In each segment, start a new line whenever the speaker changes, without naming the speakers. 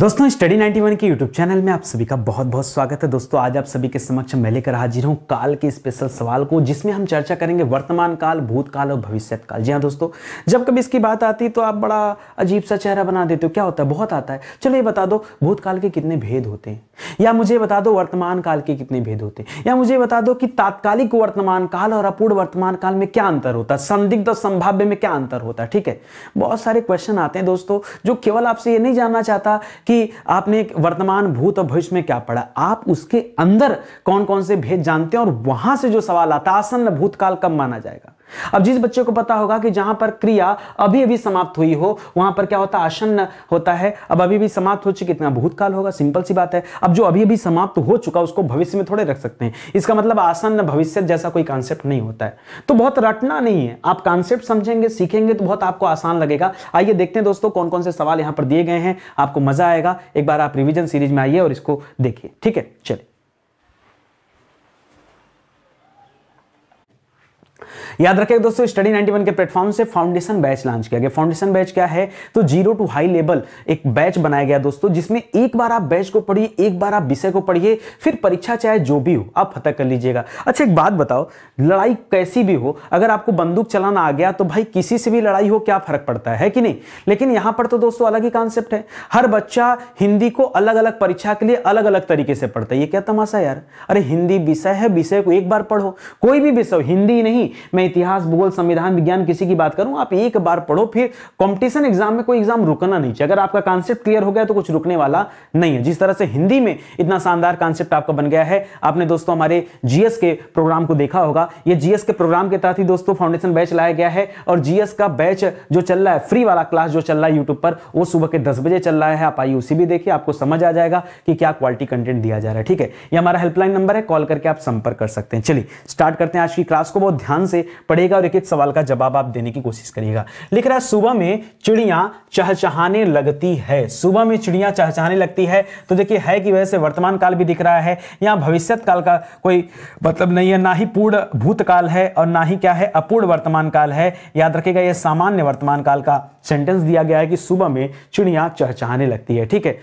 दोस्तों स्टडी 91 के YouTube channel में आप सभी का बहुत बहुत स्वागत है दोस्तों आज आप सभी के समक्ष मैं लेकर हाजिर हूँ काल के स्पेशल सवाल को जिसमें हम चर्चा करेंगे वर्तमान काल भूतकाल और भविष्यत काल जी हाँ दोस्तों जब कभी इसकी बात आती है तो आप बड़ा अजीब सा चेहरा बना देते हो क्या होता है बहुत आता है चलो ये बता दो भूतकाल के कितने भेद होते हैं या मुझे बता दो वर्तमान काल के कितने भेद होते हैं या मुझे बता दो कि तात्कालिक वर्तमान काल और अपूर्ण वर्तमान काल में क्या अंतर होता है संदिग्ध और संभाव्य में क्या अंतर होता है ठीक है बहुत सारे क्वेश्चन आते हैं दोस्तों जो केवल आपसे ये नहीं जानना चाहता कि आपने वर्तमान भूत और भविष्य में क्या पढ़ा आप उसके अंदर कौन कौन से भेद जानते हैं और वहां से जो सवाल आता आसन्न भूतकाल कब माना जाएगा अब जिस बच्चे को पता होगा कि जहां पर क्रिया अभी अभी समाप्त हुई हो वहां पर क्या होता है आसन्न होता है अब अभी भी समाप्त हो चुकी कितना भूतकाल होगा सिंपल सी बात है अब जो अभी अभी समाप्त हो चुका उसको भविष्य में थोड़े रख सकते हैं इसका मतलब आसन्न भविष्य जैसा कोई कॉन्सेप्ट नहीं होता है तो बहुत रटना नहीं है आप कॉन्सेप्ट समझेंगे सीखेंगे तो बहुत आपको आसान लगेगा आइए देखते हैं दोस्तों कौन कौन से सवाल यहां पर दिए गए हैं आपको मजा आएगा एक बार आप रिविजन सीरीज में आइए और इसको देखिए ठीक है चलिए याद रखें दोस्तों स्टडी 91 के प्लेटफॉर्म से फाउंडेशन बैच लॉन्च किया गया फाउंडेशन बैच क्या है तो जीरो टू हाई लेवल एक बैच बनाया गया दोस्तों जिसमें एक बार आप बैच को पढ़िए एक बार आप विषय को पढ़िए फिर परीक्षा चाहे जो भी हो आप फतह कर लीजिएगा अच्छा एक बात बताओ लड़ाई कैसी भी हो अगर आपको बंदूक चलाना आ गया तो भाई किसी से भी लड़ाई हो क्या फर्क पड़ता है कि नहीं लेकिन यहां पर तो दोस्तों अलग ही कॉन्सेप्ट है हर बच्चा हिंदी को अलग अलग परीक्षा के लिए अलग अलग तरीके से पढ़ता है ये क्या तमाशा यार अरे हिंदी विषय है विषय को एक बार पढ़ो कोई भी विषय हिंदी नहीं मैं इतिहास भूगोल संविधान विज्ञान किसी की बात करूं आप एक बार पढ़ो फिर कॉम्पिटिशन एग्जाम में कोई एग्जाम रुकना नहीं चाहिए अगर आपका कॉन्सेप्ट क्लियर हो गया तो कुछ रुकने वाला नहीं है जिस तरह से हिंदी में इतना शानदार कॉन्सेप्ट आपका बन गया है आपने दोस्तों हमारे जीएस के प्रोग्राम को देखा होगा ये जीएस के प्रोग्राम के तहत ही दोस्तों फाउंडेशन बैच लाया गया है और जीएस का बैच जो चल रहा है फ्री वाला क्लास जो चल रहा है यूट्यूब पर वो सुबह के दस बजे चल रहा है आप आइए उसी भी देखिए आपको समझ आ जाएगा कि क्या क्वालिटी कंटेंट दिया जा रहा है ठीक है यह हमारा हेल्पलाइन नंबर है कॉल करके आप संपर्क कर सकते हैं चलिए स्टार्ट करते हैं आज की क्लास को बहुत ध्यान से पढ़ेगा और एक एक सवाल का जवाब आप देने की कोशिश करिएगा लिख रहा है सुबह में चिड़िया चहचहाने लगती है सुबह में चिड़िया चहचहाने लगती है तो देखिए है कि वजह से वर्तमान काल भी दिख रहा है या भविष्य काल का कोई मतलब नहीं है ना ही पूर्ण भूतकाल है और ना ही क्या है अपूर्ण वर्तमान काल है याद रखेगा यह सामान्य वर्तमान काल का सेंटेंस दिया गया है कि सुबह में चिड़िया चहचहाने लगती है ठीक है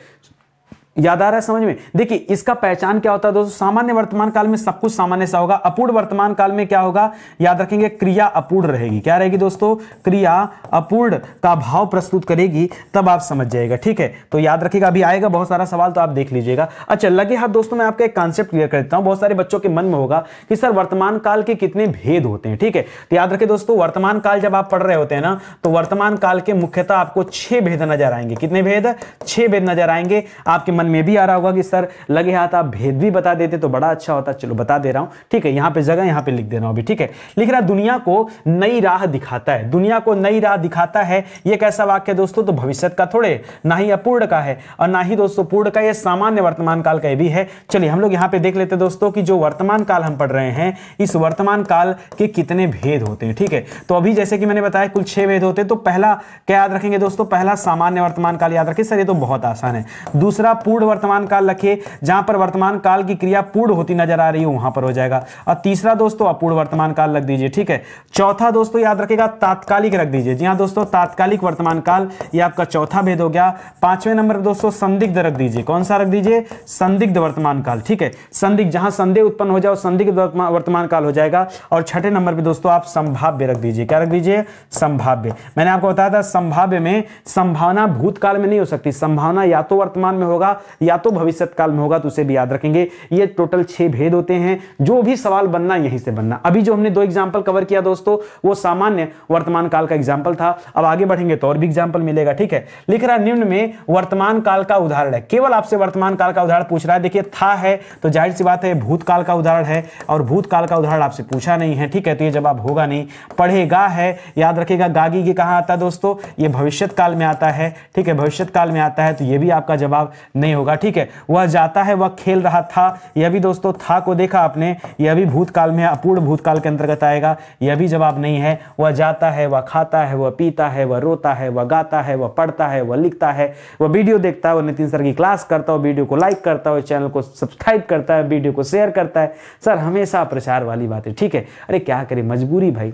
याद आ रहा है समझ में देखिए इसका पहचान क्या होता है दोस्तों सामान्य वर्तमान काल में सब कुछ सामान्य सा होगा अपूर्ण वर्तमान काल में क्या होगा याद रखेंगे क्रिया अपूर्ण रहेगी क्या रहेगी दोस्तों क्रिया अपूर्ण का भाव प्रस्तुत करेगी तब आप समझ जाएगा ठीक है तो याद रखिएगा अभी आएगा बहुत सारा सवाल तो आप देख लीजिएगा अच्छा लगे हाथ दोस्तों मैं आपका एक कॉन्सेप्ट क्लियर कर देता हूँ बहुत सारे बच्चों के मन में होगा कि सर वर्तमान काल के कितने भेद होते हैं ठीक है तो याद रखिए दोस्तों वर्तमान काल जब आप पढ़ रहे होते हैं ना तो वर्तमान काल के मुख्यतः आपको छह भेद नजर आएंगे कितने भेद छह भेद नजर आएंगे आपके मन मन में भी आ रहा होगा कि सर लगे हाथ आप भेद भी बता देते तो बड़ा अच्छा होता चलो बता दे रहा हूं ठीक है यहां पे जगह यहां पे लिख दे रहा हूं अभी ठीक है लिख रहा दुनिया को नई राह दिखाता है दुनिया को नई राह दिखाता है ये कैसा वाक्य है दोस्तों तो भविष्य का थोड़े ना ही अपूर्ण का है और ना ही दोस्तों पूर्ण का यह सामान्य वर्तमान काल का भी है चलिए हम लोग यहां पर देख लेते हैं दोस्तों की जो वर्तमान काल हम पढ़ रहे हैं इस वर्तमान काल के कितने भेद होते हैं ठीक है तो अभी जैसे कि मैंने बताया कुल छह भेद होते हैं तो पहला क्या याद रखेंगे दोस्तों पहला सामान्य वर्तमान काल याद रखें सर ये तो बहुत आसान है दूसरा पूर्ण पूर्ण वर्तमान काल रखिए जहां पर वर्तमान काल की क्रिया पूर्ण होती नजर आ रही हो वहां पर हो जाएगा और तीसरा दोस्तों अपूर्ण वर्तमान काल रख दीजिए ठीक है चौथा दोस्तों याद रखेगा तात्कालिक रख दीजिए जी हाँ दोस्तों तात्कालिक वर्तमान काल यह आपका चौथा भेद हो गया पांचवें नंबर दोस्तों संदिग्ध रख दीजिए कौन सा रख दीजिए संदिग्ध वर्तमान काल ठीक है संदिग्ध जहां संदेह उत्पन्न हो जाए संदिग्ध वर्तमान काल हो जाएगा और छठे नंबर पर दोस्तों आप संभाव्य रख दीजिए क्या रख दीजिए संभाव्य मैंने आपको बताया था संभाव्य में संभावना भूतकाल में नहीं हो सकती संभावना या तो वर्तमान में होगा या तो भविष्य काल में होगा तो उसे भी याद रखेंगे ये टोटल छह भेद होते हैं जो भी सवाल बनना यहीं से बनना अभी जो हमने दो एग्जाम्पल कवर किया दोस्तों वो सामान्य वर्तमान काल का एग्जाम्पल था अब आगे बढ़ेंगे तो और भी एग्जाम्पल मिलेगा ठीक है लिख रहा निम्न में वर्तमान काल का उदाहरण है केवल आपसे वर्तमान काल का उदाहरण पूछ रहा है देखिए था है तो जाहिर सी बात है भूतकाल का उदाहरण है और भूतकाल का उदाहरण आपसे पूछा नहीं है ठीक है तो ये जवाब होगा नहीं पढ़ेगा है याद रखेगा गागी ये कहाँ आता है दोस्तों ये भविष्य काल में आता है ठीक है भविष्य काल में आता है तो ये भी आपका जवाब नहीं नहीं होगा ठीक है वह जाता है वह खेल रहा था यह भी दोस्तों था को देखा आपने यह भी भूतकाल में अपूर्ण भूतकाल के अंतर्गत आएगा यह भी जवाब नहीं है वह जाता है वह खाता है वह पीता है वह रोता है वह गाता है वह पढ़ता है वह लिखता है वह वीडियो देखता है वह नितिन सर की क्लास करता है वीडियो को लाइक करता है चैनल को सब्सक्राइब करता है वीडियो को शेयर करता है सर हमेशा प्रचार वाली बात है ठीक है अरे क्या करे मजबूरी भाई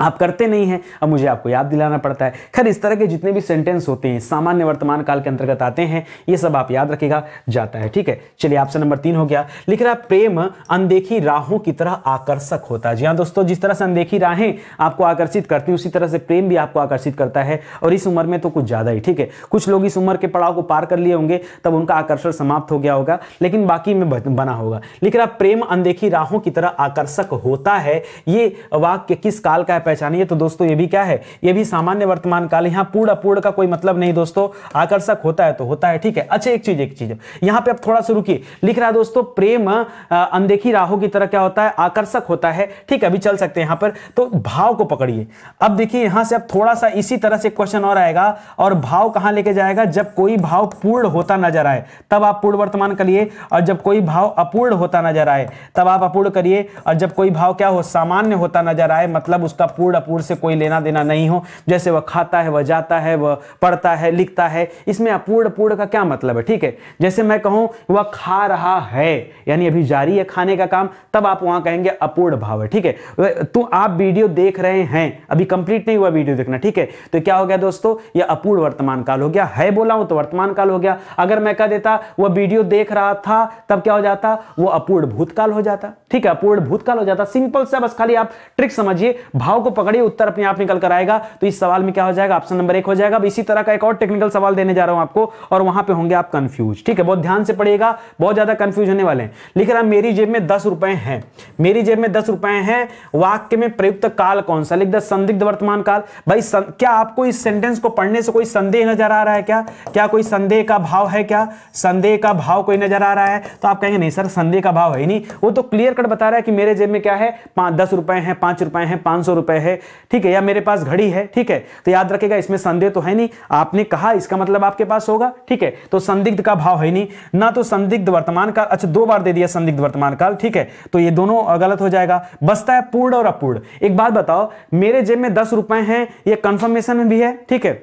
आप करते नहीं हैं अब मुझे आपको याद दिलाना पड़ता है खैर इस तरह के जितने भी सेंटेंस होते हैं सामान्य वर्तमान काल के अंतर्गत आते हैं ये सब आप याद रखेगा जाता है ठीक है चलिए आपसे नंबर तीन हो गया लिख रहा प्रेम अनदेखी राहों की तरह आकर्षक होता है जी हाँ दोस्तों जिस तरह से अनदेखी राहें आपको आकर्षित करती हैं उसी तरह से प्रेम भी आपको आकर्षित करता है और इस उम्र में तो कुछ ज़्यादा ही ठीक है कुछ लोग इस उम्र के पड़ाव को पार कर लिए होंगे तब उनका आकर्षण समाप्त हो गया होगा लेकिन बाकी में बना होगा लिख रहा प्रेम अनदेखी राहों की तरह आकर्षक होता है ये वाक्य किस काल का है पहचानिए तो दोस्तों ये भी क्या है ये भी सामान्य वर्तमान काल यहाँ पूर्ण अपूर्ण का कोई मतलब नहीं दोस्तों आकर्षक होता है तो होता है ठीक है अच्छा एक चीज एक चीज यहाँ पे आप थोड़ा सा रुकिए लिख रहा है दोस्तों प्रेम अनदेखी राहों की तरह क्या होता है आकर्षक होता है ठीक है अभी चल सकते हैं यहाँ पर तो भाव को पकड़िए अब देखिए यहाँ से अब थोड़ा सा इसी तरह से क्वेश्चन और आएगा और भाव कहाँ लेके जाएगा जब कोई भाव पूर्ण होता नजर आए तब आप पूर्ण वर्तमान करिए और जब कोई भाव अपूर्ण होता नजर आए तब आप अपूर्ण करिए और जब कोई भाव क्या हो सामान्य होता नजर आए मतलब उसका अपूर्ण अपूर्ण से कोई लेना देना नहीं हो जैसे वह खाता है वह जाता है वह पढ़ता है लिखता है इसमें अपूर्ण अपूर्ण का क्या मतलब है ठीक है जैसे मैं कहूँ वह खा रहा है यानी अभी जारी है खाने का काम तब आप वहाँ कहेंगे अपूर्ण भाव है ठीक है तो आप वीडियो देख रहे हैं अभी कंप्लीट नहीं हुआ वीडियो देखना ठीक है तो क्या हो गया दोस्तों यह अपूर्ण वर्तमान काल हो गया है बोला हूं तो वर्तमान काल हो गया अगर मैं कह देता वह वीडियो देख रहा था तब क्या हो जाता वो अपूर्ण भूतकाल हो जाता ठीक है अपूर्ण भूतकाल हो जाता सिंपल सा बस खाली आप ट्रिक समझिए भाव को पकड़िए उत्तर अपने आप निकल कर आएगा तो इस सवाल में क्या हो जाएगा ऑप्शन नंबर एक हो जाएगा इसी तरह का एक और टेक्निकल सवाल देने जा रहा हूं आपको और वहां पर होंगे आप कंफ्यूज ठीक है बहुत ध्यान से पड़ेगा बहुत ज्यादा कंफ्यूज होने वाले हैं लिख रहा मेरी जेब में दस रुपए हैं मेरी जेब में दस रुपए हैं वाक्य में प्रयुक्त काल कौन सा लिख द संदिग्ध वर्तमान काल भाई क्या आपको इस सेंटेंस को पढ़ने से कोई संदेह नजर आ रहा है क्या क्या कोई संदेह का भाव है क्या संदेह का भाव कोई नजर आ रहा है तो आप कहेंगे नहीं सर संदेह का भाव है ही नहीं वो तो क्लियर कट बता रहा है कि मेरे जेब में क्या है दस रुपए हैं पांच रुपए हैं पांच सौ रुपए रहे हैं ठीक है या मेरे पास घड़ी है ठीक है तो याद रखेगा इसमें संदेह तो है नहीं आपने कहा इसका मतलब आपके पास होगा ठीक है तो संदिग्ध का भाव है नहीं ना तो संदिग्ध वर्तमान काल अच्छा दो बार दे दिया संदिग्ध वर्तमान काल ठीक है तो ये दोनों गलत हो जाएगा बसता है पूर्ण और अपूर्ण एक बात बताओ मेरे जेब में दस रुपए हैं ये कंफर्मेशन भी है ठीक है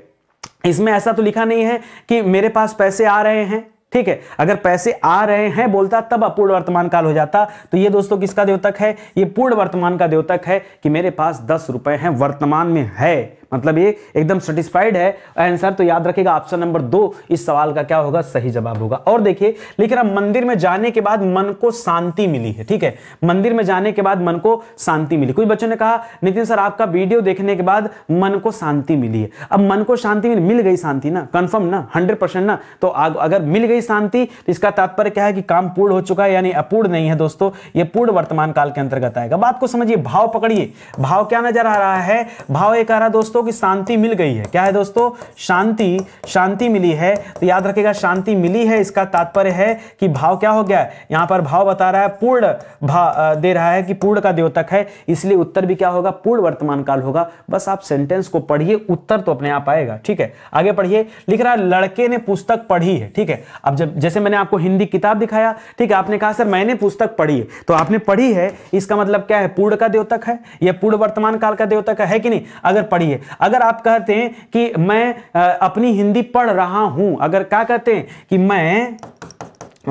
इसमें ऐसा तो लिखा नहीं है कि मेरे पास पैसे आ रहे हैं ठीक है अगर पैसे आ रहे हैं बोलता तब अपूर्ण वर्तमान काल हो जाता तो ये दोस्तों किसका द्योतक है ये पूर्ण वर्तमान का द्योतक है कि मेरे पास दस रुपए हैं वर्तमान में है मतलब ये एकदम सेटिस्फाइड है आंसर तो याद रखेगा ऑप्शन नंबर दो इस सवाल का क्या होगा सही जवाब होगा और देखिए लेकिन अब मंदिर में जाने के बाद मन को शांति मिली है ठीक है मंदिर में जाने के बाद मन को शांति मिली कुछ बच्चों ने कहा नितिन सर आपका वीडियो देखने के बाद मन को शांति मिली है अब मन को शांति मिली मिल गई शांति ना कन्फर्म ना हंड्रेड ना तो अगर मिल गई शांति तो इसका तात्पर्य क्या है कि काम पूर्ण हो चुका है यानी अपूर्ण नहीं है दोस्तों ये पूर्ण वर्तमान काल के अंतर्गत आएगा बात को समझिए भाव पकड़िए भाव क्या नजर आ रहा है भाव एक आ रहा है दोस्तों कि शांति मिल गई है क्या है दोस्तों शांति शांति मिली है तो याद रखेगा शांति मिली है इसका तात्पर्य है कि भाव क्या हो गया यहां पर भाव बता रहा है पूर्ण भाव दे रहा है कि पूर्ण का द्योतक है इसलिए उत्तर भी क्या होगा पूर्ण वर्तमान काल होगा बस आप सेंटेंस को पढ़िए उत्तर तो अपने आप आएगा ठीक है आगे पढ़िए लिख रहा है लड़के ने पुस्तक पढ़ी है ठीक है अब जब जैसे मैंने आपको हिंदी किताब दिखाया ठीक है आपने कहा सर मैंने पुस्तक पढ़ी है तो आपने पढ़ी है इसका मतलब क्या है पूर्ण का द्योतक है यह पूर्ण वर्तमान काल का द्योतक है कि नहीं अगर पढ़िए अगर आप कहते हैं कि मैं अपनी हिंदी पढ़ रहा हूं अगर क्या कहते हैं कि मैं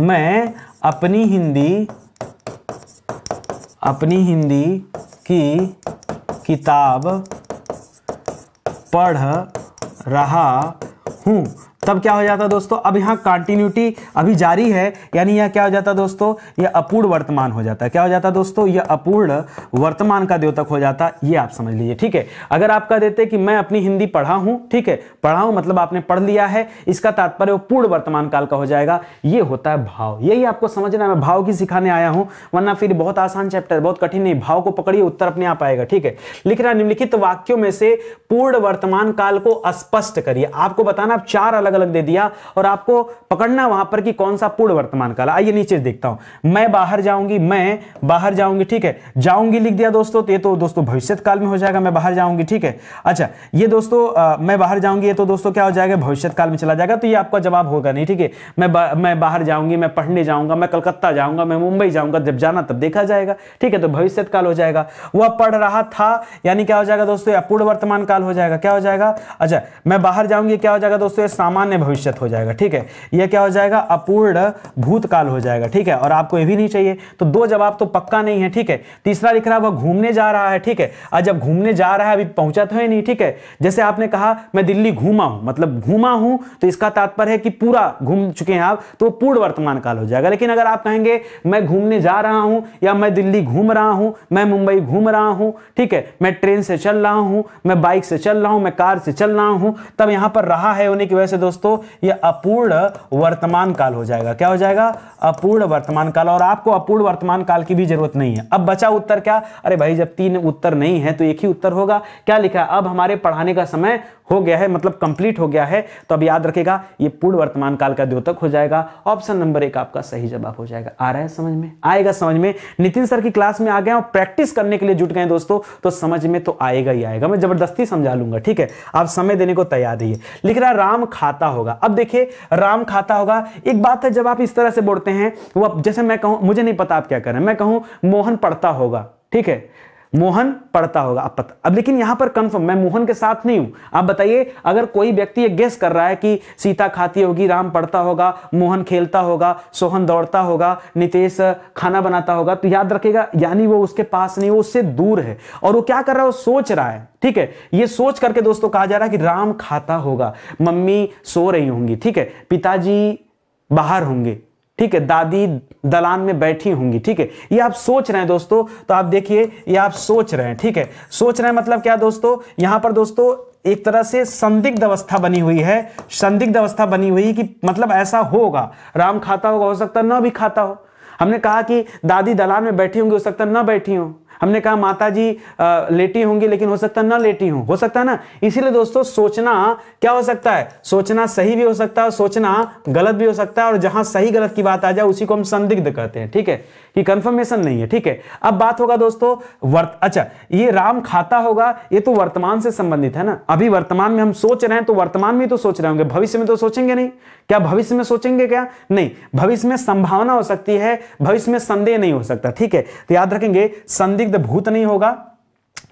मैं अपनी हिंदी अपनी हिंदी की किताब पढ़ रहा हूं तब क्या हो जाता दोस्तों अब यहाँ कंटिन्यूटी अभी जारी है यानी यह क्या हो जाता दोस्तों यह अपूर्ण वर्तमान हो जाता है क्या हो जाता दोस्तों यह अपूर्ण वर्तमान का द्योतक हो जाता ये आप समझ लीजिए ठीक है अगर आप कह देते कि मैं अपनी हिंदी पढ़ा हूँ ठीक है पढ़ा हूँ मतलब आपने पढ़ लिया है इसका तात्पर्य वो पूर्ण वर्तमान काल का हो जाएगा ये होता है भाव यही आपको समझना मैं भाव की सिखाने आया हूँ वरना फिर बहुत आसान चैप्टर बहुत कठिन नहीं भाव को पकड़िए उत्तर अपने आप आएगा ठीक है लिख रहा निम्नलिखित वाक्यों में से पूर्ण वर्तमान काल को स्पष्ट करिए आपको बताना आप चार अलग अलग अलग दे दिया और आपको पकड़ना वहां पर कि कौन सा पूर्ण वर्तमान काल आइए नीचे देखता हूं मैं बाहर जाऊंगी मैं बाहर जाऊंगी ठीक है जाऊंगी लिख दिया दोस्तों तो ये तो दोस्तों भविष्य काल में हो जाएगा मैं बाहर जाऊंगी ठीक है अच्छा ये दोस्तों मैं बाहर जाऊंगी ये तो दोस्तों क्या हो जाएगा भविष्य काल में चला जाएगा तो ये आपका जवाब होगा नहीं ठीक है मैं मैं बाहर जाऊंगी मैं पढ़ने जाऊंगा मैं कलकत्ता जाऊंगा मैं मुंबई जाऊंगा जब जाना तब देखा जाएगा ठीक है तो भविष्य काल हो जाएगा वह पढ़ रहा था यानी क्या हो जाएगा दोस्तों अपूर्ण वर्तमान काल हो जाएगा क्या हो जाएगा अच्छा मैं बाहर जाऊंगी क्या हो जाएगा दोस्तों सामान्य सामान्य भविष्य हो जाएगा ठीक है यह क्या हो जाएगा अपूर्ण भूतकाल हो जाएगा ठीक है और आपको यह भी नहीं चाहिए तो दो जवाब तो पक्का नहीं है ठीक है तीसरा लिख रहा है वह घूमने जा रहा है ठीक है और जब घूमने जा रहा है अभी पहुंचा तो है नहीं ठीक है जैसे आपने कहा मैं दिल्ली घूमा हूं मतलब घूमा हूं तो इसका तात्पर्य है कि पूरा घूम चुके हैं आप तो पूर्ण वर्तमान काल हो जाएगा लेकिन अगर आप कहेंगे मैं घूमने जा रहा हूं या मैं दिल्ली घूम रहा हूं मैं मुंबई घूम रहा हूं ठीक है मैं ट्रेन से चल रहा हूं मैं बाइक से चल रहा हूं मैं कार से चल रहा हूं तब यहां पर रहा है होने की वजह से दोस्तों दोस्तों ये अपूर्ण वर्तमान काल हो जाएगा क्या हो जाएगा अपूर्ण वर्तमान काल और आपको अपूर्ण वर्तमान काल की भी जरूरत नहीं है अब बचा उत्तर क्या अरे भाई जब तीन उत्तर नहीं है तो एक ही उत्तर होगा क्या लिखा है अब हमारे पढ़ाने का समय हो गया है मतलब कंप्लीट हो गया है तो अब याद रखेगा ये पूर्ण वर्तमान काल का द्योतक हो जाएगा ऑप्शन नंबर एक आपका सही जवाब हो जाएगा आ रहा है समझ में आएगा समझ में नितिन सर की क्लास में आ गए और प्रैक्टिस करने के लिए जुट गए दोस्तों तो समझ में तो आएगा ही आएगा मैं जबरदस्ती समझा लूंगा ठीक है आप समय देने को तैयार रहिए लिख रहा राम खाता होगा अब देखिए राम खाता होगा एक बात है जब आप इस तरह से बोलते हैं हैं वो अब जैसे मैं कहूँ मुझे नहीं पता आप क्या कर रहे हैं मैं कहूँ मोहन पढ़ता होगा ठीक है मोहन पढ़ता होगा आप पता अब लेकिन यहां पर कंफर्म मैं मोहन के साथ नहीं हूं आप बताइए अगर कोई व्यक्ति ये गेस कर रहा है कि सीता खाती होगी राम पढ़ता होगा मोहन खेलता होगा सोहन दौड़ता होगा नितेश खाना बनाता होगा तो याद रखेगा यानी वो उसके पास नहीं वो उससे दूर है और वो क्या कर रहा है वो सोच रहा है ठीक है ये सोच करके दोस्तों कहा जा रहा है कि राम खाता होगा मम्मी सो रही होंगी ठीक है पिताजी बाहर होंगे ठीक है दादी दलान में बैठी होंगी ठीक है ये आप सोच रहे हैं दोस्तों तो आप देखिए ये आप सोच रहे हैं ठीक है सोच रहे हैं मतलब क्या दोस्तों यहां पर दोस्तों एक तरह से संदिग्ध अवस्था बनी हुई है संदिग्ध अवस्था बनी हुई कि मतलब ऐसा होगा राम खाता होगा हो सकता है ना भी खाता हो हमने कहा कि दादी दलान में बैठी होंगी हो सकता है ना बैठी हो हमने कहा माता जी लेटी होंगी लेकिन हो सकता है ना लेटी हूं हो सकता है ना इसीलिए दोस्तों सोचना क्या हो सकता है सोचना सही भी हो सकता है सोचना गलत भी हो सकता है और जहां सही गलत की बात आ जाए उसी को हम संदिग्ध कहते हैं ठीक है कि कंफर्मेशन नहीं है ठीक है अब बात होगा दोस्तों वर्त अच्छा ये राम खाता होगा ये तो वर्तमान से संबंधित है ना अभी वर्तमान में हम सोच रहे हैं तो वर्तमान में तो सोच रहे होंगे भविष्य में तो सोचेंगे नहीं क्या भविष्य में सोचेंगे क्या नहीं भविष्य में संभावना हो सकती है भविष्य में संदेह नहीं हो सकता ठीक है तो याद रखेंगे संदिग्ध भूत नहीं होगा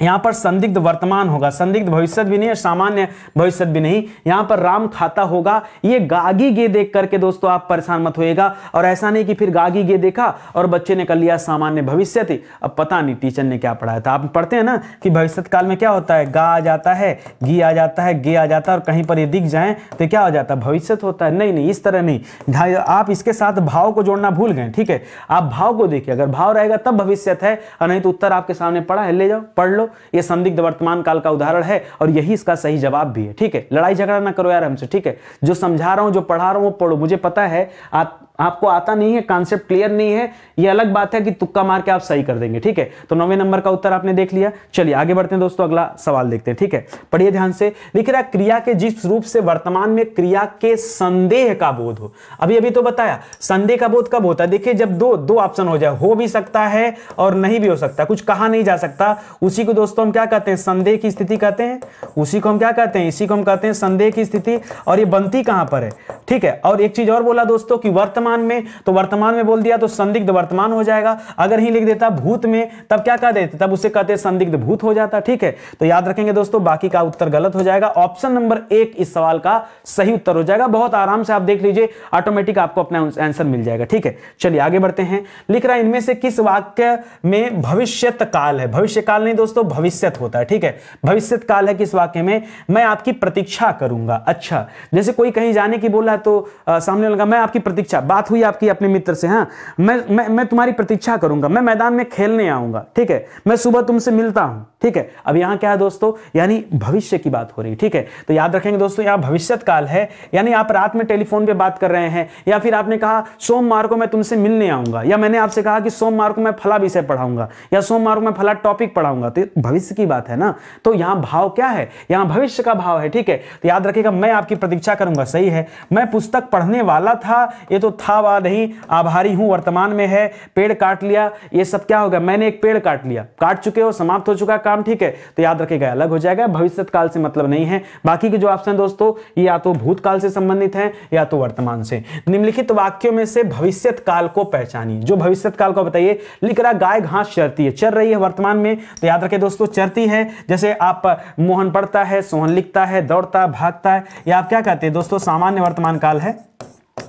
यहाँ पर संदिग्ध वर्तमान होगा संदिग्ध भविष्य भी नहीं है सामान्य भविष्य भी नहीं यहाँ पर राम खाता होगा ये गागी गे देख करके दोस्तों आप परेशान मत होएगा और ऐसा नहीं कि फिर गागी गे देखा और बच्चे ने कर लिया सामान्य भविष्य थी अब पता नहीं टीचर ने क्या पढ़ाया था आप पढ़ते हैं ना कि भविष्य काल में क्या होता है गा आ जाता है घी आ जाता है गे आ जाता है और कहीं पर ये दिख जाए तो क्या हो जाता है भविष्य होता है नहीं नहीं इस तरह नहीं आप इसके साथ भाव को जोड़ना भूल गए ठीक है आप भाव को देखिए अगर भाव रहेगा तब भविष्य है और नहीं तो उत्तर आपके सामने पढ़ा है ले जाओ पढ़ लो ये संदिग्ध वर्तमान काल का उदाहरण है और यही इसका सही जवाब भी है ठीक है लड़ाई झगड़ा ना करो यार हमसे ठीक है जो समझा रहा हूं जो पढ़ा रहा हूं वो पढ़ो मुझे पता है आप आपको आता नहीं है कॉन्सेप्ट क्लियर नहीं है ये अलग बात है कि तुक्का मार के आप सही कर देंगे ठीक है तो नौवे नंबर का उत्तर आपने देख लिया चलिए आगे बढ़ते हैं दोस्तों अगला सवाल देखते हैं ठीक है पढ़िए ध्यान से लिख रहा है क्रिया के जिस रूप से वर्तमान में क्रिया के संदेह का बोध हो अभी अभी तो बताया संदेह का बोध कब होता है देखिए जब दो दो ऑप्शन हो जाए हो भी सकता है और नहीं भी हो सकता कुछ कहा नहीं जा सकता उसी को दोस्तों हम क्या कहते हैं संदेह की स्थिति कहते हैं उसी को हम क्या कहते हैं इसी को हम कहते हैं संदेह की स्थिति और ये बनती कहां पर है ठीक है और एक चीज और बोला दोस्तों की वर्तमान वर्तमान में तो वर्तमान में बोल दिया तो संदिग्ध वर्तमान हो जाएगा अगर ही लिख देता भूत में तब क्या कह देते तब उसे कहते संदिग्ध भूत हो जाता ठीक है तो याद रखेंगे दोस्तों बाकी का उत्तर गलत हो जाएगा ऑप्शन नंबर एक इस सवाल का सही उत्तर हो जाएगा बहुत आराम से आप देख लीजिए ऑटोमेटिक आपको अपना आंसर मिल जाएगा ठीक है चलिए आगे बढ़ते हैं लिख रहा है इनमें से किस वाक्य में भविष्य काल है भविष्य काल नहीं दोस्तों भविष्य होता है ठीक है भविष्य काल है किस वाक्य में मैं आपकी प्रतीक्षा करूंगा अच्छा जैसे कोई कहीं जाने की बोला तो आ, सामने लगा मैं आपकी प्रतीक्षा बात हुई आपकी अपने मित्र से हाँ मैं मैं मैं तुम्हारी प्रतीक्षा करूंगा मैं मैदान में खेलने आऊंगा ठीक है मैं सुबह तुमसे मिलता हूं ठीक है अब यहां क्या है दोस्तों यानी भविष्य की बात हो रही है ठीक है तो याद रखेंगे दोस्तों यहां भविष्य काल है यानी आप रात में टेलीफोन पे बात कर रहे हैं या फिर आपने कहा सोमवार को मैं तुमसे मिलने आऊंगा या मैंने आपसे कहा कि सोमवार को मैं फला विषय पढ़ाऊंगा या सोमवार को मैं फला टॉपिक पढ़ाऊंगा तो भविष्य की बात है ना तो यहां भाव क्या है यहां भविष्य का भाव है ठीक है तो याद रखेगा मैं आपकी प्रतीक्षा करूंगा सही है मैं पुस्तक पढ़ने वाला था ये तो था व नहीं आभारी हूं वर्तमान में है पेड़ काट लिया ये सब क्या होगा मैंने एक पेड़ काट लिया काट चुके हो समाप्त हो चुका काम ठीक है तो याद रखेगा अलग हो जाएगा भविष्य काल से मतलब नहीं है बाकी के जो ऑप्शन दोस्तों ये या तो भूतकाल से संबंधित है या तो वर्तमान से निम्नलिखित वाक्यों में से भविष्य काल को पहचानिए जो भविष्य काल को बताइए लिख रहा गाय घास चरती है चर रही है वर्तमान में तो याद रखे दोस्तों चरती है जैसे आप मोहन पढ़ता है सोहन लिखता है दौड़ता भागता है या आप क्या कहते हैं दोस्तों सामान्य वर्तमान काल है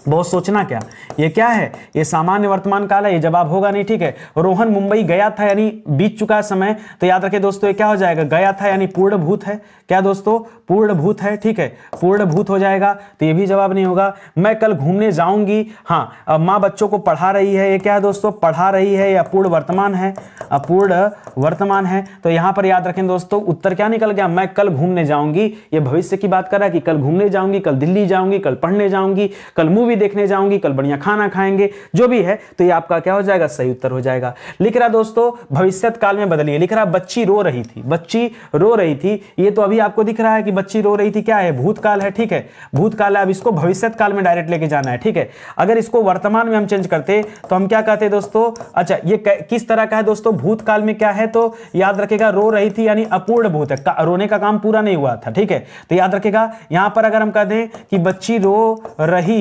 बहुत सोचना क्या ये क्या है ये सामान्य वर्तमान काल है ये जवाब होगा नहीं ठीक है रोहन मुंबई गया था यानी बीत चुका है समय तो याद रखें दोस्तों ये क्या हो जाएगा गया था यानी पूर्ण भूत है क्या दोस्तों पूर्ण भूत है ठीक है पूर्ण भूत हो जाएगा तो ये भी जवाब नहीं होगा मैं कल घूमने जाऊंगी हाँ माँ बच्चों को पढ़ा रही है ये क्या है दोस्तों पढ़ा रही है या पूर्ण वर्तमान है अपूर्ण वर्तमान है तो यहाँ पर याद रखें दोस्तों उत्तर क्या निकल गया मैं कल घूमने जाऊंगी ये भविष्य की बात कर रहा है कि कल घूमने जाऊंगी कल दिल्ली जाऊंगी कल पढ़ने जाऊंगी कल मूवी देखने जाऊंगी कल बढ़िया खाना खाएंगे जो भी है तो ये आपका क्या हो जाएगा सही उत्तर हो जाएगा लिख रहा दोस्तों भविष्य काल में बदलिए लिख रहा बच्ची रो रही थी बच्ची रो रही थी ये तो अभी अभी आपको दिख रहा है कि बच्ची रो रही थी क्या है भूतकाल है ठीक है भूतकाल है अब इसको भविष्य काल में डायरेक्ट लेके जाना है ठीक है अगर इसको वर्तमान में हम चेंज करते तो हम क्या कहते दोस्तों अच्छा ये किस तरह का है दोस्तों भूतकाल में क्या है तो याद रखेगा रो रही थी यानी अपूर्ण भूत है का, रोने का काम पूरा नहीं हुआ था ठीक है तो याद रखेगा यहां पर अगर हम कह दें कि बच्ची रो रही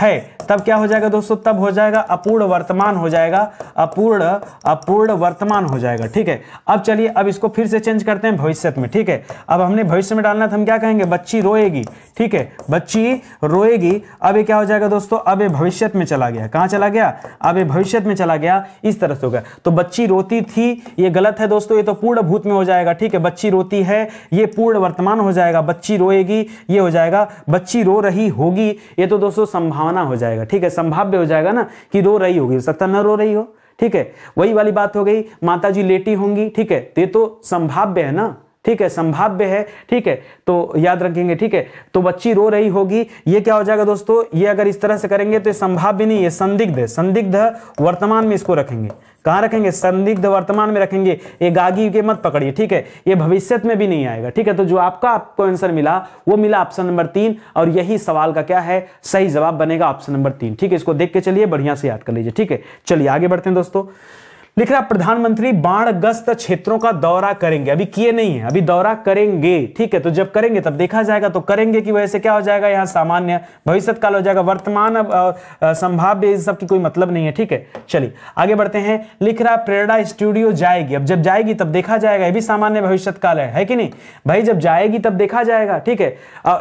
है तब क्या हो जाएगा दोस्तों तब हो जाएगा अपूर्ण वर्तमान हो जाएगा अपूर्ण अपूर्ण वर्तमान हो जाएगा ठीक है अब चलिए अब इसको फिर से चेंज करते हैं भविष्य में ठीक है अब हम हमने भविष्य में डालना था तो हम क्या कहेंगे बच्ची रोएगी ठीक है बच्ची रोएगी अब ये क्या हो जाएगा दोस्तों अब ये भविष्य में चला गया कहाँ चला गया अब ये भविष्य में चला गया इस तरह से हो गया तो बच्ची रोती थी ये गलत है दोस्तों ये तो पूर्ण भूत में हो जाएगा ठीक है बच्ची रोती है ये पूर्ण वर्तमान हो जाएगा बच्ची रोएगी ये हो जाएगा बच्ची रो रही होगी ये तो दोस्तों संभावना हो जाएगा ठीक है संभाव्य हो जाएगा ना कि रो रही होगी सकता न रो रही हो ठीक है वही वाली बात हो गई माता जी लेटी होंगी ठीक है तो ये तो संभाव्य है ना ठीक है संभाव्य है ठीक है तो याद रखेंगे ठीक है तो बच्ची रो रही होगी ये क्या हो जाएगा दोस्तों ये अगर इस तरह से करेंगे तो ये संभाव्य नहीं है संदिग्ध है संदिग्ध वर्तमान में इसको रखेंगे कहाँ रखेंगे संदिग्ध वर्तमान में रखेंगे ये गागी के मत पकड़िए ठीक है ये भविष्य में भी नहीं आएगा ठीक है तो जो आपका आपको आंसर मिला वो मिला ऑप्शन नंबर तीन और यही सवाल का क्या है सही जवाब बनेगा ऑप्शन नंबर तीन ठीक है इसको देख के चलिए बढ़िया से याद कर लीजिए ठीक है चलिए आगे बढ़ते हैं दोस्तों लिख रहा प्रधानमंत्री बाढ़ग्रस्त क्षेत्रों का दौरा करेंगे अभी किए नहीं है अभी दौरा करेंगे ठीक है तो जब करेंगे तब देखा जाएगा तो करेंगे कि वैसे क्या हो जाएगा यहाँ सामान्य काल हो जाएगा वर्तमान संभाव्य सब की कोई मतलब नहीं है ठीक है चलिए आगे बढ़ते हैं लिख रहा प्रेरणा स्टूडियो जाएगी अब जब जाएगी तब देखा जाएगा ये भी सामान्य काल है, है कि नहीं भाई जब जाएगी तब देखा जाएगा ठीक है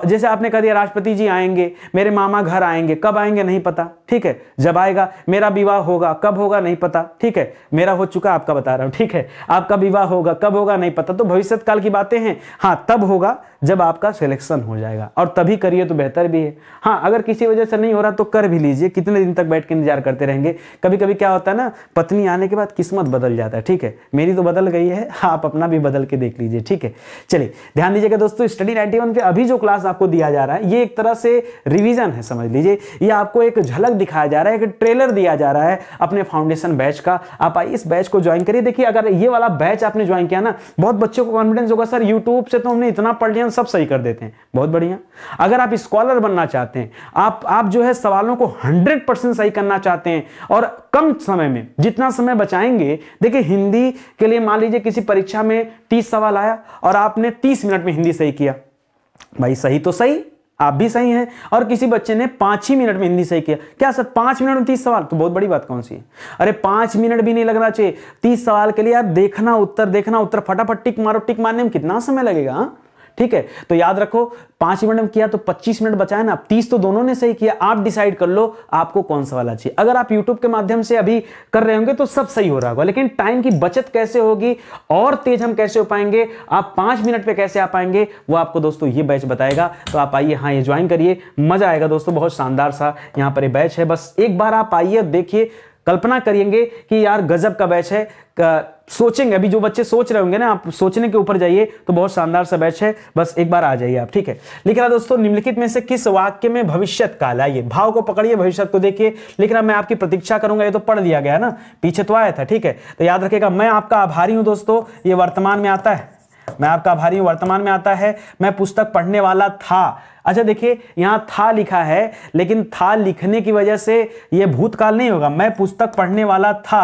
जैसे आपने कह दिया राष्ट्रपति जी आएंगे मेरे मामा घर आएंगे कब आएंगे नहीं पता ठीक है जब आएगा मेरा विवाह होगा कब होगा नहीं पता ठीक है मेरा हो चुका आपका बता रहा हूं ठीक है आपका विवाह होगा कब होगा नहीं पता तो भविष्य काल की बातें हैं हाँ तब होगा जब आपका सिलेक्शन हो जाएगा और तभी करिए तो बेहतर भी है हाँ अगर किसी वजह से नहीं हो रहा तो कर भी लीजिए कितने दिन तक बैठ के इंतजार करते रहेंगे कभी कभी क्या होता है ना पत्नी आने के बाद किस्मत बदल जाता है ठीक है मेरी तो बदल गई है आप अपना भी बदल के देख लीजिए ठीक है चलिए ध्यान दीजिएगा दोस्तों स्टडी नाइनटी वन अभी जो क्लास आपको दिया जा रहा है ये एक तरह से रिविजन है समझ लीजिए ये आपको एक झलक दिखाया जा रहा है एक ट्रेलर दिया जा रहा है अपने फाउंडेशन बैच का आप इस बैच को ज्वाइन करिए देखिए अगर ये वाला बैच आपने ज्वाइन किया ना बहुत बच्चों को कॉन्फिडेंस होगा सर यूट्यूब से तो हमने इतना पढ़ लिया सब सही कर देते हैं बहुत बढ़िया अगर आप स्कॉलर बनना चाहते हैं आप आप जो है सवालों को 100 परसेंट सही करना चाहते हैं और कम समय में जितना समय बचाएंगे देखिए हिंदी के लिए मान लीजिए किसी परीक्षा में तीस सवाल आया और आपने तीस मिनट में हिंदी सही किया भाई सही तो सही आप भी सही हैं और किसी बच्चे ने पांच ही मिनट में हिंदी सही किया क्या सर पांच मिनट में तीस सवाल तो बहुत बड़ी बात कौन सी है अरे पांच मिनट भी नहीं लगना चाहिए तीस सवाल के लिए आप देखना उत्तर देखना उत्तर फटाफट टिक मारो टिक मारने में कितना समय लगेगा हा? ठीक है तो याद रखो पांच मिनट में किया तो पच्चीस मिनट बचाए ना आप तीस तो दोनों ने सही किया आप डिसाइड कर लो आपको कौन सा वाला चाहिए अगर आप यूट्यूब के माध्यम से अभी कर रहे होंगे तो सब सही हो रहा होगा लेकिन टाइम की बचत कैसे होगी और तेज हम कैसे हो पाएंगे आप पांच मिनट पे कैसे आ पाएंगे वो आपको दोस्तों ये बैच बताएगा तो आप आइए हाँ ये ज्वाइन करिए मजा आएगा दोस्तों बहुत शानदार सा यहाँ पर बैच है बस एक बार आप आइए देखिए कल्पना करेंगे कि यार गजब का बैच है सोचेंगे अभी जो बच्चे सोच रहे होंगे ना आप सोचने के ऊपर जाइए तो बहुत शानदार सा बैच है बस एक बार आ जाइए आप ठीक है लिख रहा दोस्तों निम्नलिखित में से किस वाक्य में भविष्य काल आइए भाव को पकड़िए भविष्य को देखिए लिख रहा मैं आपकी प्रतीक्षा करूंगा ये तो पढ़ लिया गया ना पीछे तो आया था ठीक है तो याद रखेगा मैं आपका आभारी हूं दोस्तों ये वर्तमान में आता है मैं आपका आभारी हूं वर्तमान में आता है मैं पुस्तक पढ़ने वाला था अच्छा देखिए यहाँ था लिखा है लेकिन था लिखने की वजह से यह भूतकाल नहीं होगा मैं पुस्तक पढ़ने वाला था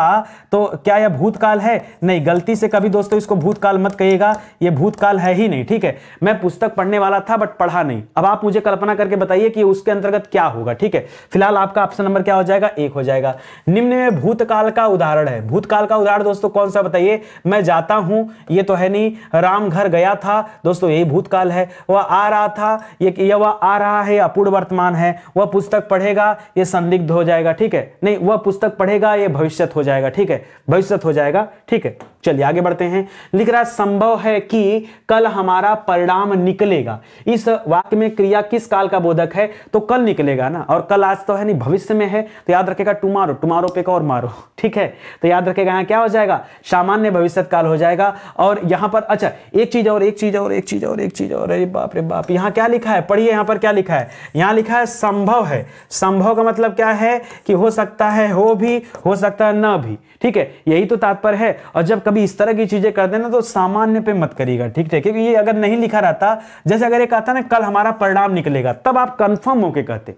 तो क्या यह भूतकाल है नहीं गलती से कभी दोस्तों इसको भूतकाल मत कहिएगा यह भूतकाल है ही नहीं ठीक है मैं पुस्तक पढ़ने वाला था बट पढ़ा नहीं अब आप मुझे कल्पना करके बताइए कि उसके अंतर्गत क्या होगा ठीक है फिलहाल आपका ऑप्शन नंबर क्या हो जाएगा एक हो जाएगा निम्न में भूतकाल का उदाहरण है भूतकाल का उदाहरण दोस्तों कौन सा बताइए मैं जाता हूं ये तो है नहीं राम घर गया था दोस्तों यही भूतकाल है वह आ रहा था ये या वह आ रहा है अपूर्ण वर्तमान है वह पुस्तक पढ़ेगा ये संदिग्ध हो जाएगा ठीक है नहीं वह पुस्तक पढ़ेगा ये भविष्यत हो जाएगा ठीक है भविष्यत हो जाएगा ठीक है चलिए आगे बढ़ते हैं लिख रहा है संभव है कि कल हमारा परिणाम निकलेगा इस वाक्य में क्रिया किस काल का बोधक है तो कल निकलेगा ना और कल आज तो है नहीं भविष्य में है तो याद रखेगा टुमारो टुमारो पे और मारो ठीक है तो याद रखेगा यहाँ क्या हो जाएगा सामान्य भविष्य काल हो जाएगा और यहाँ पर अच्छा एक चीज और एक चीज और एक चीज और एक चीज और अरे बाप रे बाप यहाँ क्या लिखा है पढ़िए यहाँ पर क्या लिखा है यहाँ लिखा है संभव है संभव का मतलब क्या है कि हो सकता है हो भी हो सकता है न भी ठीक है यही तो तात्पर्य है और जब कभी इस तरह की चीज़ें कर देना तो सामान्य पे मत करिएगा ठीक है क्योंकि ये अगर नहीं लिखा रहता जैसे अगर ये कहता ना कल हमारा परिणाम निकलेगा तब आप कंफर्म होके कहते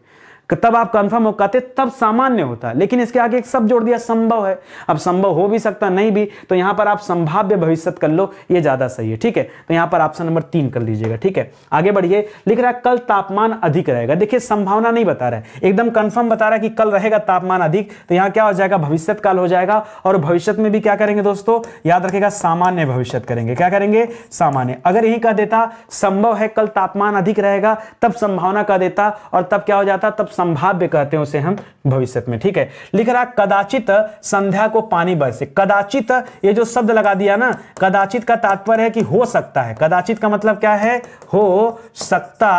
तब आप कंफर्म हो कहते तब सामान्य होता है लेकिन इसके आगे एक सब जोड़ दिया संभव है अब संभव हो भी सकता नहीं भी तो यहां पर आप संभाव्य भविष्य कर लो ये ज्यादा सही है ठीक है तो यहां पर ऑप्शन नंबर तीन कर लीजिएगा ठीक है आगे बढ़िए लिख रहा है कल तापमान अधिक रहेगा देखिए संभावना नहीं बता रहा है एकदम कंफर्म बता रहा है कि कल रहेगा तापमान अधिक तो यहाँ क्या हो जाएगा भविष्य काल हो जाएगा और भविष्य में भी क्या करेंगे दोस्तों याद रखेगा सामान्य भविष्य करेंगे क्या करेंगे सामान्य अगर यही कह देता संभव है कल तापमान अधिक रहेगा तब संभावना कह देता और तब क्या हो जाता तब संभाव्य कहते हैं उसे हम भविष्य में ठीक है लिख रहा कदाचित संध्या को पानी बरसे कदाचित ये जो शब्द लगा दिया ना कदाचित का तात्पर्य है कि हो सकता है कदाचित का मतलब क्या है हो सकता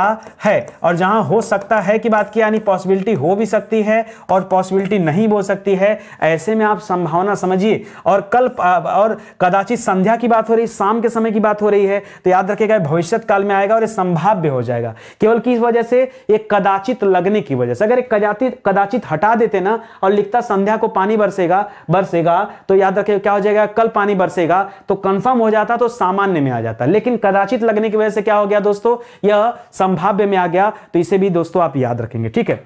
है और जहां हो सकता है कि बात की यानी पॉसिबिलिटी हो भी सकती है और पॉसिबिलिटी नहीं बोल सकती है ऐसे में आप संभावना समझिए और कल और कदाचित संध्या की बात हो रही शाम के समय की बात हो रही है तो याद रखेगा भविष्य काल में आएगा और ये संभाव्य हो जाएगा केवल किस वजह से ये कदाचित लगने की वजह से अगर एक कदाचित कदाचित हटा देते ना और लिखता संध्या को पानी बरसेगा बरसेगा तो याद रखे क्या हो जाएगा कल पानी बरसेगा तो कंफर्म हो जाता तो सामान्य में आ जाता लेकिन कदाचित लगने की वजह से क्या हो गया दोस्तों यह संभाव्य में आ गया तो इसे भी दोस्तों आप याद रखेंगे ठीक है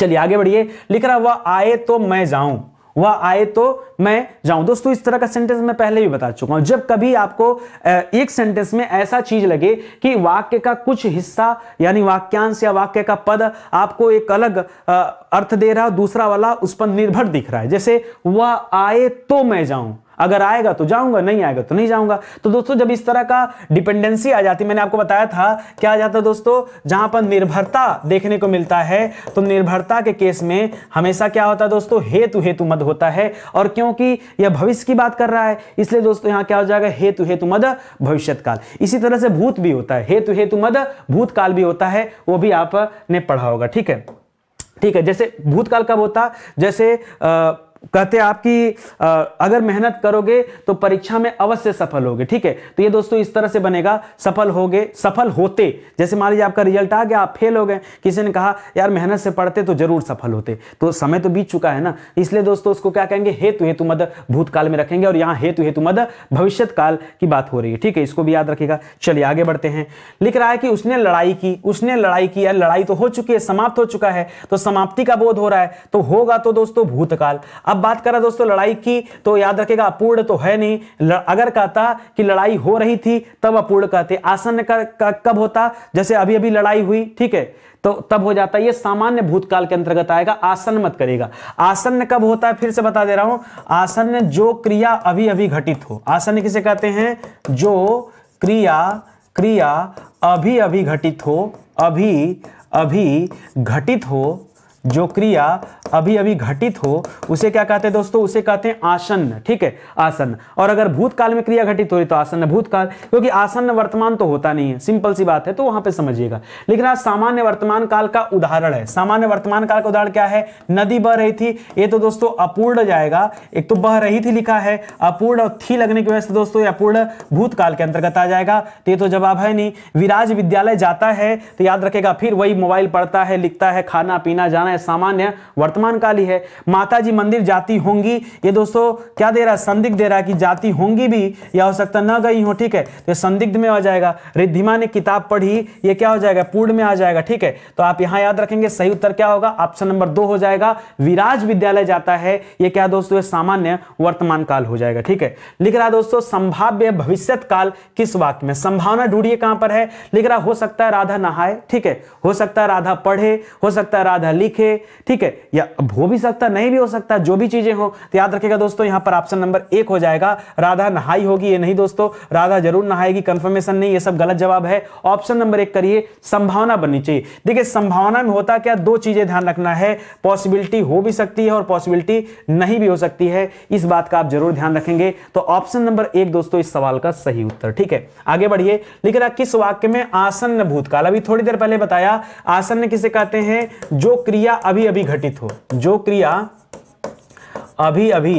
चलिए आगे बढ़िए लिख रहा हुआ आए तो मैं जाऊं वह आए तो मैं जाऊं दोस्तों इस तरह का सेंटेंस मैं पहले भी बता चुका हूं जब कभी आपको एक सेंटेंस में ऐसा चीज लगे कि वाक्य का कुछ हिस्सा यानी वाक्यांश या वाक्य का पद आपको एक अलग अर्थ दे रहा दूसरा वाला उस पर निर्भर दिख रहा है जैसे वह आए तो मैं जाऊं अगर आएगा तो जाऊंगा नहीं आएगा तो नहीं जाऊंगा तो दोस्तों जब इस तरह का डिपेंडेंसी आ जाती मैंने आपको बताया था क्या आ जाता है दोस्तों जहां पर निर्भरता देखने को मिलता है तो निर्भरता के केस में हमेशा क्या होता है दोस्तों हेतु हेतु मद होता है और क्योंकि यह भविष्य की बात कर रहा है इसलिए दोस्तों यहां क्या हो जाएगा हेतु हेतु मद काल इसी तरह से भूत भी होता है हेतु हेतु मद भूतकाल भी होता है वो भी आपने पढ़ा होगा ठीक है ठीक है जैसे भूतकाल कब होता जैसे आ, कहते हैं आपकी अगर मेहनत करोगे तो परीक्षा में अवश्य सफल होगे ठीक है तो ये दोस्तों इस तरह से बनेगा सफल होगे सफल होते जैसे मान लीजिए आपका रिजल्ट आ गया आप फेल हो गए किसी ने कहा यार मेहनत से पढ़ते तो जरूर सफल होते तो समय तो बीत चुका है ना इसलिए दोस्तों उसको क्या कहेंगे हेतु हेतु मद भूतकाल में रखेंगे और यहाँ हेतु हेतु मद भविष्य काल की बात हो रही है ठीक है इसको भी याद रखेगा चलिए आगे बढ़ते हैं लिख रहा है कि उसने लड़ाई की उसने लड़ाई की यार लड़ाई तो हो चुकी है समाप्त हो चुका है तो समाप्ति का बोध हो रहा है तो होगा तो दोस्तों भूतकाल अब बात करा दोस्तों लड़ाई की तो याद रखेगा अपूर्ण तो है नहीं अगर कहता कि लड़ाई हो रही थी तब अपूर्ण कहते आसन कब होता जैसे अभी अभी लड़ाई हुई ठीक है तो तब हो जाता है ये सामान्य भूतकाल के अंतर्गत आएगा आसन मत करेगा आसन कब होता है फिर से बता दे रहा हूं आसन जो क्रिया अभी अभी घटित हो आसन किसे कहते हैं जो क्रिया क्रिया अभी अभी घटित हो अभी अभी घटित हो जो क्रिया अभी अभी घटित हो उसे क्या कहते हैं दोस्तों उसे कहते हैं आसन्न ठीक है आसन्न और अगर भूतकाल में क्रिया घटित हो रही तो आसन्न भूतकाल क्योंकि आसन्न वर्तमान तो होता नहीं है सिंपल सी बात है तो वहां पर समझिएगा लेकिन आज सामान्य वर्तमान काल का उदाहरण है सामान्य वर्तमान काल का उदाहरण क्या है नदी बह रही थी ये तो दोस्तों अपूर्ण जाएगा एक तो बह रही थी लिखा है अपूर्ण और थी लगने की वजह से दोस्तों अपूर्ण भूतकाल के अंतर्गत आ जाएगा तो ये तो जवाब है नहीं विराज विद्यालय जाता है तो याद रखेगा फिर वही मोबाइल पढ़ता है लिखता है खाना पीना जाना है सामान्य वर्तमान वर्तमान काल ही है माता जी मंदिर जाती होंगी ये दोस्तों क्या दे रहा है संदिग्ध दे रहा है कि जाती होंगी भी या हो सकता ना गई हो ठीक है तो संदिग्ध में हो जाएगा रिद्धिमा ने किताब पढ़ी ये क्या हो जाएगा पूर्ण में आ जाएगा ठीक है तो आप यहां याद रखेंगे सही उत्तर क्या होगा ऑप्शन नंबर दो हो जाएगा विराज विद्यालय जाता है ये क्या दोस्तों सामान्य वर्तमान काल हो जाएगा ठीक है लिख रहा दोस्तों संभाव्य भविष्य काल किस वाक्य में संभावना ढूंढिए कहां पर है लिख रहा हो सकता है राधा नहाए ठीक है हो सकता है राधा पढ़े हो सकता है राधा लिखे ठीक है या अब हो भी सकता नहीं भी हो सकता जो भी चीजें हो तो याद रखेगा दोस्तों यहां पर ऑप्शन नंबर एक हो जाएगा राधा नहाई होगी ये नहीं दोस्तों राधा जरूर नहाएगी कंफर्मेशन नहीं ये सब गलत जवाब है ऑप्शन नंबर एक करिए संभावना बननी चाहिए देखिए संभावना में होता क्या दो चीजें ध्यान रखना है पॉसिबिलिटी हो भी सकती है और पॉसिबिलिटी नहीं भी हो सकती है इस बात का आप जरूर ध्यान रखेंगे तो ऑप्शन नंबर एक दोस्तों इस सवाल का सही उत्तर ठीक है आगे बढ़िए लिखना किस वाक्य में आसन भूतकाल अभी थोड़ी देर पहले बताया आसन किसे कहते हैं जो क्रिया अभी अभी घटित हो जो क्रिया अभी अभी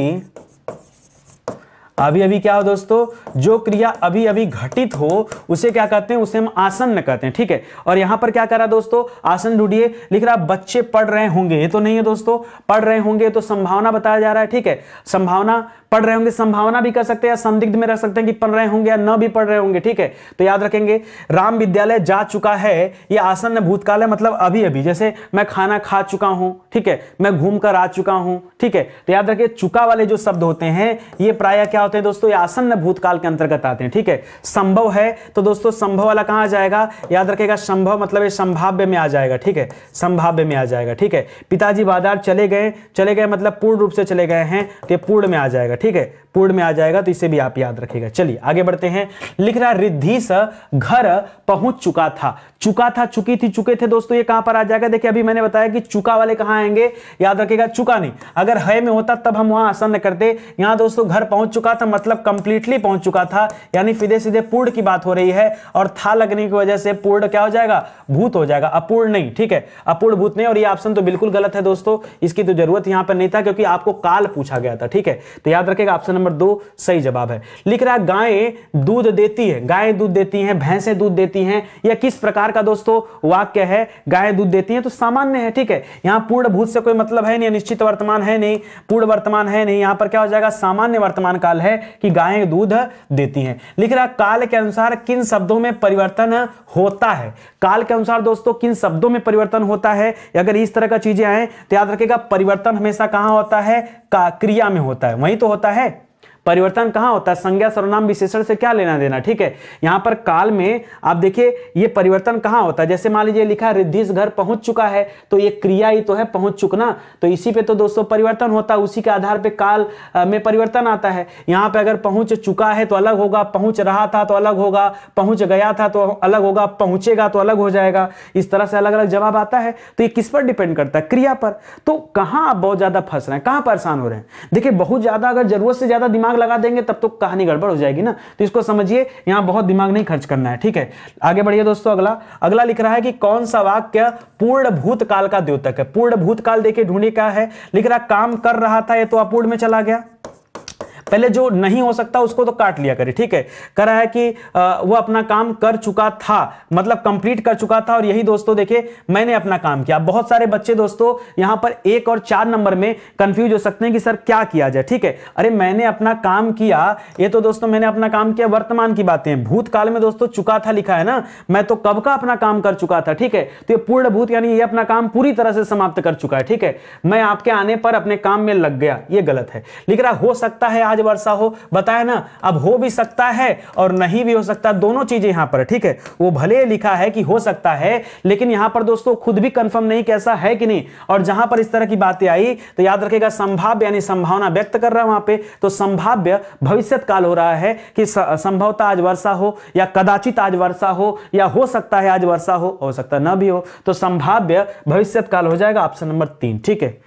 अभी अभी क्या हो दोस्तों जो क्रिया अभी अभी घटित हो उसे क्या कहते हैं उसे हम आसन कहते हैं ठीक है और यहां पर क्या करा दोस्तों आसन ढूंढिए लिख रहा बच्चे पढ़ रहे होंगे ये तो नहीं है दोस्तों पढ़ रहे होंगे तो संभावना बताया जा रहा है ठीक है संभावना पढ़ रहे होंगे संभावना भी कर सकते हैं या संदिग्ध में रख सकते हैं कि पढ़ रहे होंगे या न भी पढ़ रहे होंगे ठीक है तो याद रखेंगे राम विद्यालय जा चुका है ये आसन्न भूतकाल है मतलब अभी अभी जैसे मैं खाना खा चुका हूँ ठीक है मैं घूम कर आ चुका हूं ठीक है तो याद रखिए चुका वाले जो शब्द होते हैं ये प्राय क्या होते हैं दोस्तों ये आसन्न भूतकाल के अंतर्गत आते हैं ठीक है संभव है तो दोस्तों संभव वाला कहां आ जाएगा याद रखेगा संभव मतलब ये संभाव्य में आ जाएगा ठीक है संभाव्य में आ जाएगा ठीक है पिताजी बाजार चले गए चले गए मतलब पूर्ण रूप से चले गए हैं तो पूर्ण में आ जाएगा ठीक है पूर्ण में आ जाएगा तो इसे भी आप याद रखेगा चलिए आगे बढ़ते हैं लिख रहा रिद्धि स घर पहुंच चुका था चुका था चुकी थी चुके थे दोस्तों ये कहां पर आ जाएगा देखिए अभी मैंने बताया कि चुका वाले कहां आएंगे याद रखेगा चुका नहीं अगर है में होता तब हम वहां आसन करते यहां दोस्तों घर पहुंच चुका था मतलब कंप्लीटली पहुंच चुका था यानी सीधे सीधे पूर्ण की बात हो रही है और था लगने की वजह से पूर्ण क्या हो जाएगा भूत हो जाएगा अपूर्ण नहीं ठीक है अपूर्ण भूत नहीं और ये ऑप्शन तो बिल्कुल गलत है दोस्तों इसकी तो जरूरत यहां पर नहीं था क्योंकि आपको काल पूछा गया था ठीक है तो याद रखेगा ऑप्शन नंबर दो सही जवाब है लिख रहा है गायें दूध देती है गायें दूध देती हैं भैंसें दूध देती हैं या किस प्रकार का दोस्तों वाक्य है गायें दूध देती हैं तो सामान्य है ठीक है यहां पूर्ण भूत से कोई मतलब है नहीं निश्चित वर्तमान है नहीं पूर्ण वर्तमान है नहीं यहां पर क्या हो जाएगा सामान्य वर्तमान काल है कि गायें दूध देती हैं लिख रहा काल के अनुसार किन शब्दों में परिवर्तन होता है काल के अनुसार दोस्तों किन शब्दों में परिवर्तन होता है अगर इस तरह का चीजें आए तो याद रखेगा परिवर्तन हमेशा कहां होता है का क्रिया में होता है वहीं तो होता है परिवर्तन कहाँ होता है संज्ञा सर्वनाम विशेषण से क्या लेना देना ठीक है यहाँ पर काल में आप देखिए ये परिवर्तन कहाँ होता है जैसे मान लीजिए लिखा है रिद्धि घर पहुंच चुका है तो ये क्रिया ही तो है पहुंच चुकना तो इसी पे तो दोस्तों परिवर्तन होता है उसी के आधार पर काल में परिवर्तन आता है यहाँ पे अगर पहुंच चुका है तो अलग होगा पहुंच रहा था तो अलग होगा पहुंच गया था तो अलग होगा पहुंचेगा तो अलग हो जाएगा इस तरह से अलग अलग जवाब आता है तो ये किस पर डिपेंड करता है क्रिया पर तो कहाँ आप बहुत ज़्यादा फंस रहे हैं कहाँ परेशान हो रहे हैं देखिए बहुत ज़्यादा अगर जरूरत से ज़्यादा दिमाग दिमाग लगा देंगे तब तो कहानी गड़बड़ हो जाएगी ना तो इसको समझिए यहाँ बहुत दिमाग नहीं खर्च करना है ठीक है आगे बढ़िए दोस्तों अगला अगला लिख रहा है कि कौन सा वाक्य पूर्ण भूतकाल का द्योतक है पूर्ण भूतकाल देखिए ढूंढे क्या है लिख रहा काम कर रहा था ये तो अपूर्ण में चला गया पहले जो नहीं हो सकता उसको तो काट लिया करें ठीक है कह रहा है कि वो अपना काम कर चुका था मतलब कंप्लीट कर चुका था और यही दोस्तों देखे मैंने अपना काम किया बहुत सारे बच्चे दोस्तों यहां पर एक और चार नंबर में कंफ्यूज हो सकते हैं कि सर क्या किया जाए ठीक है अरे मैंने अपना काम किया ये तो दोस्तों मैंने अपना काम किया वर्तमान की बातें भूतकाल में दोस्तों चुका था लिखा है ना मैं तो कब का अपना काम कर चुका था ठीक है तो ये पूर्ण भूत यानी ये अपना काम पूरी तरह से समाप्त कर चुका है ठीक है मैं आपके आने पर अपने काम में लग गया ये गलत है लिख रहा हो सकता है आज वर्षा हो बताया ना अब हो भी सकता है और नहीं भी हो सकता दोनों चीजें यहां पर ठीक है वो भले लिखा है कि हो सकता है लेकिन यहां पर दोस्तों खुद भी कंफर्म नहीं कैसा है कि नहीं और जहां पर इस तरह की बातें आई तो याद रखेगा संभाव्य यानी संभावना व्यक्त कर रहा है वहां पर तो संभाव्य भविष्य काल हो रहा है कि संभवता आज वर्षा हो या कदाचित आज वर्षा हो या हो सकता है आज वर्षा हो हो सकता ना भी हो तो संभाव्य भविष्य काल हो जाएगा ऑप्शन नंबर तीन ठीक है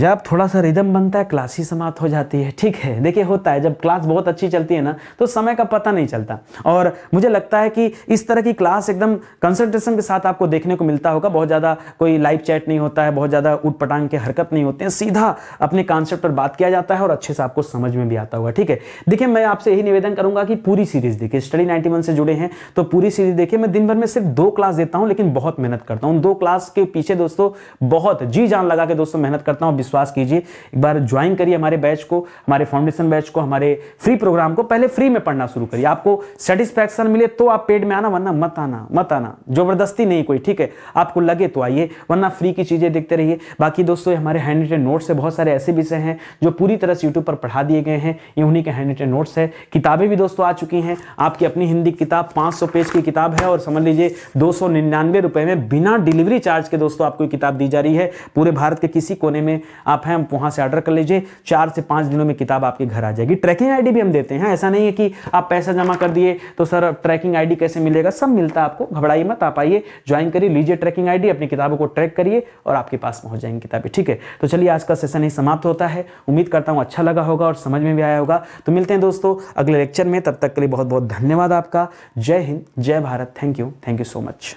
जब थोड़ा सा रिदम बनता है क्लास ही समाप्त हो जाती है ठीक है देखिए होता है जब क्लास बहुत अच्छी चलती है ना तो समय का पता नहीं चलता और मुझे लगता है कि इस तरह की क्लास एकदम कंसंट्रेशन के साथ आपको देखने को मिलता होगा बहुत ज़्यादा कोई लाइव चैट नहीं होता है बहुत ज़्यादा उठ पटांग के हरकत नहीं होते हैं सीधा अपने कॉन्सेप्ट पर बात किया जाता है और अच्छे से आपको समझ में भी आता होगा ठीक है देखिए मैं आपसे यही निवेदन करूंगा कि पूरी सीरीज़ देखिए स्टडी नाइन्टी से जुड़े हैं तो पूरी सीरीज़ देखिए मैं दिन भर में सिर्फ दो क्लास देता हूँ लेकिन बहुत मेहनत करता हूँ दो क्लास के पीछे दोस्तों बहुत जी जान लगा के दोस्तों मेहनत करता हूँ विश्वास कीजिए एक बार ज्वाइन करिए हमारे बैच को हमारे फाउंडेशन बैच को हमारे फ्री प्रोग्राम को पहले फ्री में पढ़ना शुरू करिए आपको सेटिस्फैक्शन मिले तो आप पेड में आना वरना मत आना मत आना जबरदस्ती नहीं कोई ठीक है आपको लगे तो आइए वरना फ्री की चीज़ें देखते रहिए बाकी दोस्तों हमारे हैंड रिटेन नोट्स है बहुत सारे ऐसे विषय हैं जो पूरी तरह से यूट्यूब पर पढ़ा दिए गए हैं ये उन्हीं के हैंड रिटेन नोट्स है किताबें भी दोस्तों आ चुकी हैं आपकी अपनी हिंदी किताब 500 पेज की किताब है और समझ लीजिए दो सौ में बिना डिलीवरी चार्ज के दोस्तों आपको किताब दी जा रही है पूरे भारत के किसी कोने में आप हैं वहाँ से ऑर्डर कर लीजिए चार से पाँच दिनों में किताब आपके घर आ जाएगी ट्रैकिंग आईडी भी हम देते हैं ऐसा नहीं है कि आप पैसा जमा कर दिए तो सर ट्रैकिंग आईडी कैसे मिलेगा सब मिलता है आपको घबराइए मत आप आइए ज्वाइन करिए लीजिए ट्रैकिंग आईडी अपनी किताबों को ट्रैक करिए और आपके पास पहुँच जाएंगी किताबें ठीक है तो चलिए आज का सेशन ही समाप्त होता है उम्मीद करता हूँ अच्छा लगा होगा और समझ में भी आया होगा तो मिलते हैं दोस्तों अगले लेक्चर में तब तक के लिए बहुत बहुत धन्यवाद आपका जय हिंद जय Bharat thank you thank you so much